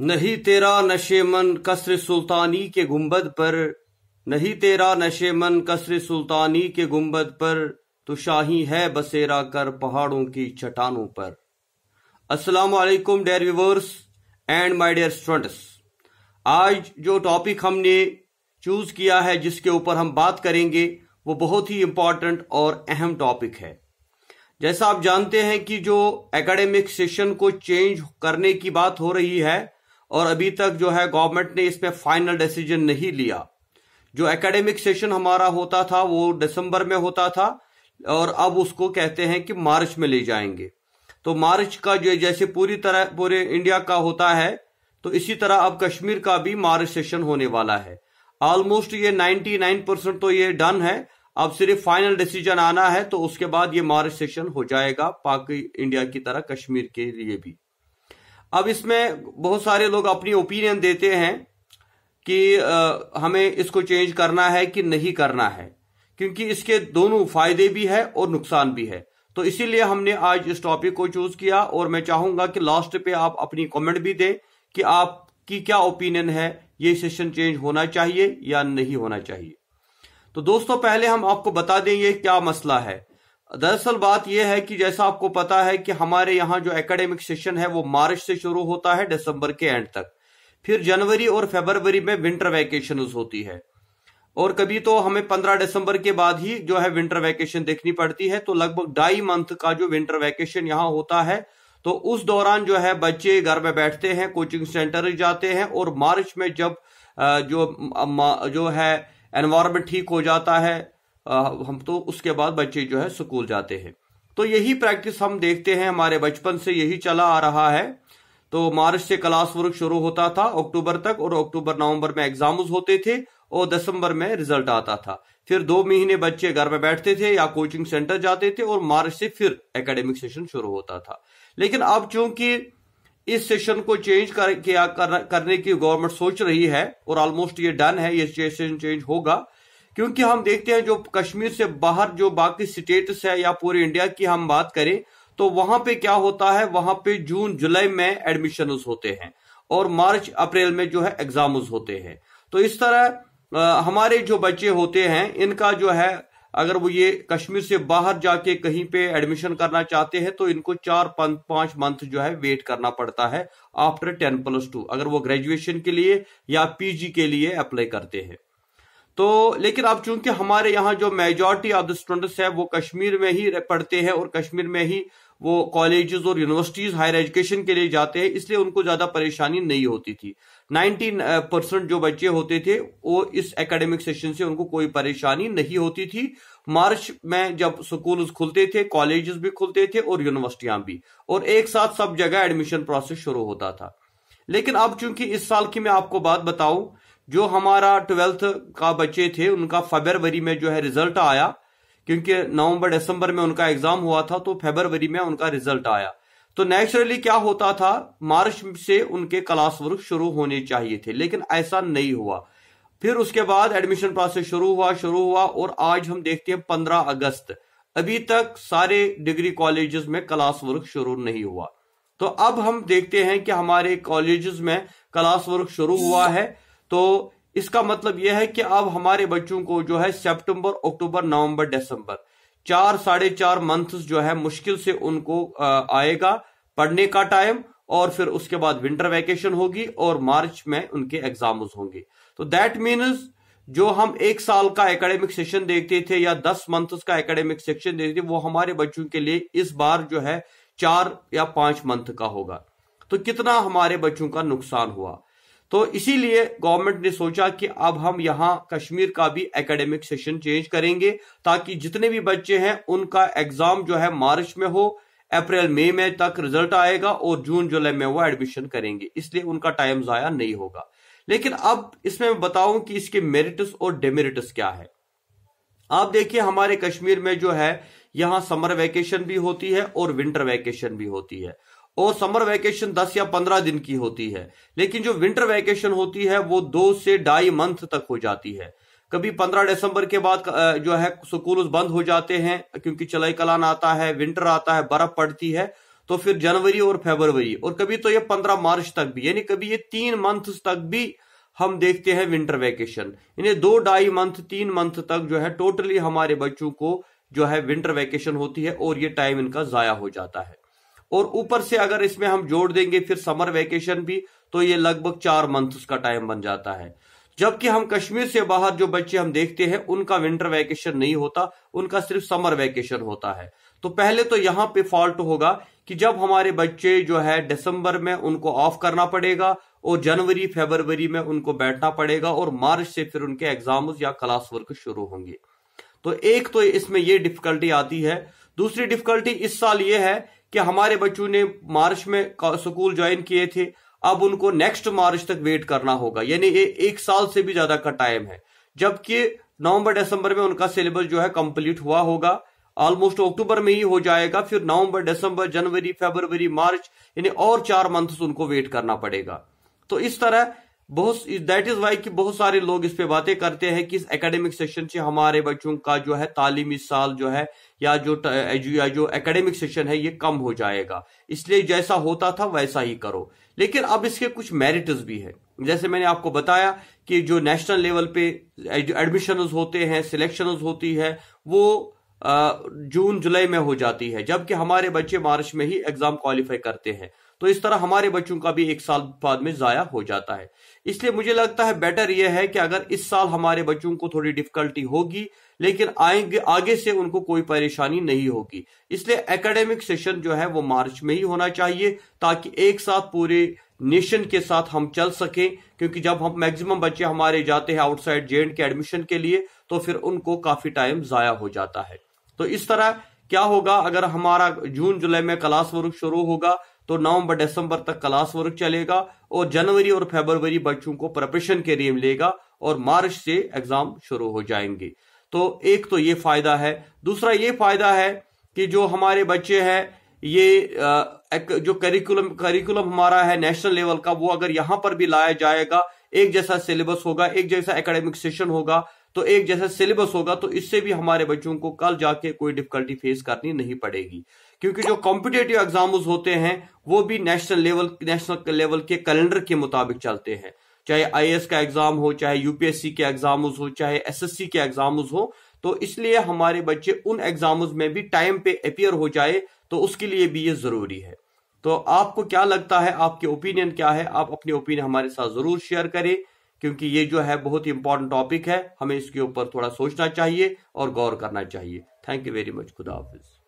नहीं तेरा नशे मन कसर सुल्तानी के गुंबद पर नहीं तेरा नशे मन कसर सुल्तानी के गुंबद पर तो शाही है बसेरा कर पहाड़ों की चट्टानों पर अस्सलाम वालेकुम dear viewers and my dear students आज जो टॉपिक हमने चूज किया है जिसके ऊपर हम बात करेंगे वो बहुत ही इम्पॉर्टेंट और अहम टॉपिक है जैसा आप जानते हैं कि जो एकेडमिक सेशन को चेंज करने की बात हो रही है और अभी तक जो है गवर्नमेंट ने इस पर फाइनल डिसीजन नहीं लिया जो एकेडमिक सेशन हमारा होता था वो दिसंबर में होता था और अब उसको कहते हैं कि मार्च में ले जाएंगे तो मार्च का जो जैसे पूरी तरह पूरे इंडिया का होता है तो इसी तरह अब कश्मीर का भी मार्च सेशन होने वाला है ऑलमोस्ट ये 99 परसेंट तो ये डन है अब सिर्फ फाइनल डिसीजन आना है तो उसके बाद ये मार्च सेशन हो जाएगा पाक इंडिया की तरह कश्मीर के लिए भी अब इसमें बहुत सारे लोग अपनी ओपिनियन देते हैं कि आ, हमें इसको चेंज करना है कि नहीं करना है क्योंकि इसके दोनों फायदे भी है और नुकसान भी है तो इसीलिए हमने आज इस टॉपिक को चूज किया और मैं चाहूंगा कि लास्ट पे आप अपनी कमेंट भी दें कि आपकी क्या ओपिनियन है ये सेशन चेंज होना चाहिए या नहीं होना चाहिए तो दोस्तों पहले हम आपको बता दें ये क्या मसला है दरअसल बात यह है कि जैसा आपको पता है कि हमारे यहाँ जो एकेडमिक सेशन है वो मार्च से शुरू होता है दिसंबर के एंड तक फिर जनवरी और फेबरवरी में विंटर वैकेशन होती है और कभी तो हमें पंद्रह दिसंबर के बाद ही जो है विंटर वैकेशन देखनी पड़ती है तो लगभग ढाई मंथ का जो विंटर वैकेशन यहाँ होता है तो उस दौरान जो है बच्चे घर में बैठते हैं कोचिंग सेंटर जाते हैं और मार्च में जब जो जो है एनवायरमेंट ठीक हो जाता है हम तो उसके बाद बच्चे जो है स्कूल जाते हैं तो यही प्रैक्टिस हम देखते हैं हमारे बचपन से यही चला आ रहा है तो मार्च से क्लास वर्क शुरू होता था अक्टूबर तक और अक्टूबर नवंबर में एग्जाम्स होते थे और दिसंबर में रिजल्ट आता था फिर दो महीने बच्चे घर में बैठते थे या कोचिंग सेंटर जाते थे और मार्च से फिर एकेडमिक सेशन शुरू होता था लेकिन अब चूंकि इस सेशन को चेंज कर, किया कर, करने की गवर्नमेंट सोच रही है और ऑलमोस्ट ये डन है ये सेशन चेंज होगा क्योंकि हम देखते हैं जो कश्मीर से बाहर जो बाकी स्टेट्स है या पूरे इंडिया की हम बात करें तो वहां पे क्या होता है वहां पे जून जुलाई में एडमिशन होते हैं और मार्च अप्रैल में जो है एग्जाम होते हैं तो इस तरह आ, हमारे जो बच्चे होते हैं इनका जो है अगर वो ये कश्मीर से बाहर जाके कहीं पे एडमिशन करना चाहते हैं तो इनको चार पांच मंथ जो है वेट करना पड़ता है आफ्टर टेन प्लस टू अगर वो ग्रेजुएशन के लिए या पीजी के लिए अप्लाई करते हैं तो लेकिन अब चूंकि हमारे यहाँ जो मेजोरिटी ऑफ द स्टूडेंट्स है वो कश्मीर में ही पढ़ते हैं और कश्मीर में ही वो कॉलेजेस और यूनिवर्सिटीज हायर एजुकेशन के लिए जाते हैं इसलिए उनको ज्यादा परेशानी नहीं होती थी 19 परसेंट जो बच्चे होते थे वो इस एकेडमिक सेशन से उनको कोई परेशानी नहीं होती थी मार्च में जब स्कूल खुलते थे कॉलेजेस भी खुलते थे और यूनिवर्सिटियां भी और एक साथ सब जगह एडमिशन प्रोसेस शुरू होता था लेकिन अब चूंकि इस साल की मैं आपको बात बताऊं जो हमारा ट्वेल्थ का बच्चे थे उनका फेबरवरी में जो है रिजल्ट आया क्योंकि नवंबर दिसंबर में उनका एग्जाम हुआ था तो फेबरवरी में उनका रिजल्ट आया तो नेचुरली क्या होता था मार्च से उनके क्लास वर्क शुरू होने चाहिए थे लेकिन ऐसा नहीं हुआ फिर उसके बाद एडमिशन प्रोसेस शुरू हुआ शुरू हुआ और आज हम देखते हैं पंद्रह अगस्त अभी तक सारे डिग्री कॉलेजेस में क्लास वर्क शुरू नहीं हुआ तो अब हम देखते हैं कि हमारे कॉलेजेस में क्लास वर्क शुरू हुआ है तो इसका मतलब यह है कि अब हमारे बच्चों को जो है सितंबर अक्टूबर नवंबर दिसंबर चार साढ़े चार मंथ जो है मुश्किल से उनको आएगा पढ़ने का टाइम और फिर उसके बाद विंटर वैकेशन होगी और मार्च में उनके एग्जाम होंगे तो दैट मीन्स जो हम एक साल का एकेडमिक सेशन देखते थे या दस मंथ का एकेडमिक सेशन देखते थे वो हमारे बच्चों के लिए इस बार जो है चार या पांच मंथ का होगा तो कितना हमारे बच्चों का नुकसान हुआ तो इसीलिए गवर्नमेंट ने सोचा कि अब हम यहां कश्मीर का भी एकेडमिक सेशन चेंज करेंगे ताकि जितने भी बच्चे हैं उनका एग्जाम जो है मार्च में हो अप्रैल मई में, तक रिजल्ट आएगा और जून जुलाई में वो एडमिशन करेंगे इसलिए उनका टाइम जाया नहीं होगा लेकिन अब इसमें मैं बताऊं कि इसके मेरिट्स और डेमेरिट्स क्या है आप देखिए हमारे कश्मीर में जो है यहाँ समर वैकेशन भी होती है और विंटर वैकेशन भी होती है और समर वैकेशन 10 या 15 दिन की होती है लेकिन जो विंटर वैकेशन होती है वो दो से ढाई मंथ तक हो जाती है कभी 15 दिसंबर के बाद जो है स्कूल बंद हो जाते हैं क्योंकि चलाई कलान आता है विंटर आता है बर्फ पड़ती है तो फिर जनवरी और फेबरवरी और कभी तो ये 15 मार्च तक भी यानी कभी ये तीन मंथ तक भी हम देखते हैं विंटर वैकेशन इन्हें दो ढाई मंथ तीन मंथ तक जो है टोटली हमारे बच्चों को जो है विंटर वैकेशन होती है और ये टाइम इनका जाया हो जाता है और ऊपर से अगर इसमें हम जोड़ देंगे फिर समर वैकेशन भी तो ये लगभग चार मंथ्स का टाइम बन जाता है जबकि हम कश्मीर से बाहर जो बच्चे हम देखते हैं उनका विंटर वैकेशन नहीं होता उनका सिर्फ समर वैकेशन होता है तो पहले तो यहां पे फॉल्ट होगा कि जब हमारे बच्चे जो है दिसंबर में उनको ऑफ करना पड़ेगा और जनवरी फरवरी में उनको बैठना पड़ेगा और मार्च से फिर उनके एग्जाम या क्लास वर्क शुरू होंगे तो एक तो इसमें यह डिफिकल्टी आती है दूसरी डिफिकल्टी इस साल ये है कि हमारे बच्चों ने मार्च में स्कूल ज्वाइन किए थे अब उनको नेक्स्ट मार्च तक वेट करना होगा यानी ये एक साल से भी ज्यादा का टाइम है जबकि नवंबर दिसंबर में उनका सिलेबस जो है कंप्लीट हुआ होगा ऑलमोस्ट अक्टूबर में ही हो जाएगा फिर नवंबर दिसंबर जनवरी फरवरी मार्च यानी और चार मंथ्स उनको वेट करना पड़ेगा तो इस तरह बहुत दैट इज वाई कि बहुत सारे लोग इस पे बातें करते हैं कि इस एकेडमिक सेशन से हमारे बच्चों का जो है तालीमी साल जो है या जो या जो एकेडमिक सेशन है ये कम हो जाएगा इसलिए जैसा होता था वैसा ही करो लेकिन अब इसके कुछ मेरिट्स भी है जैसे मैंने आपको बताया कि जो नेशनल लेवल पे एडमिशन होते हैं सिलेक्शन होती है वो जून जुलाई में हो जाती है जबकि हमारे बच्चे मार्च में ही एग्जाम क्वालिफाई करते हैं तो इस तरह हमारे बच्चों का भी एक साल बाद में जाया हो जाता है इसलिए मुझे लगता है बेटर यह है कि अगर इस साल हमारे बच्चों को थोड़ी डिफिकल्टी होगी लेकिन आएंगे आगे से उनको कोई परेशानी नहीं होगी इसलिए एकेडमिक सेशन जो है वो मार्च में ही होना चाहिए ताकि एक साथ पूरे नेशन के साथ हम चल सकें क्योंकि जब हम मैक्सिमम बच्चे हमारे जाते हैं आउटसाइड जे के एडमिशन के लिए तो फिर उनको काफी टाइम जाया हो जाता है तो इस तरह क्या होगा अगर हमारा जून जुलाई में क्लास वर्क शुरू होगा तो नवंबर दिसंबर तक क्लास वर्क चलेगा और जनवरी और फेबरवरी बच्चों को प्रिपरेशन के लिए मिलेगा और मार्च से एग्जाम शुरू हो जाएंगे तो एक तो ये फायदा है दूसरा ये फायदा है कि जो हमारे बच्चे हैं ये एक जो करिकुलम करिकुलम हमारा है नेशनल लेवल का वो अगर यहां पर भी लाया जाएगा एक जैसा सिलेबस होगा एक जैसा एकेडमिक सेशन होगा तो एक जैसा सिलेबस होगा तो इससे भी हमारे बच्चों को कल जाके कोई डिफिकल्टी फेस करनी नहीं पड़ेगी क्योंकि जो कॉम्पिटेटिव एग्जाम होते हैं वो भी नेशनल लेवल नेशनल लेवल के कैलेंडर के मुताबिक चलते हैं चाहे आई का एग्जाम हो चाहे यूपीएससी के एग्जाम हो चाहे एस के एग्जाम हो तो इसलिए हमारे बच्चे उन एग्जाम में भी टाइम पे अपियर हो जाए तो उसके लिए भी ये जरूरी है तो आपको क्या लगता है आपके ओपिनियन क्या है आप अपने ओपिनियन हमारे साथ जरूर शेयर करें क्योंकि ये जो है बहुत ही इंपॉर्टेंट टॉपिक है हमें इसके ऊपर थोड़ा सोचना चाहिए और गौर करना चाहिए थैंक यू वेरी मच खुदा हाफिज़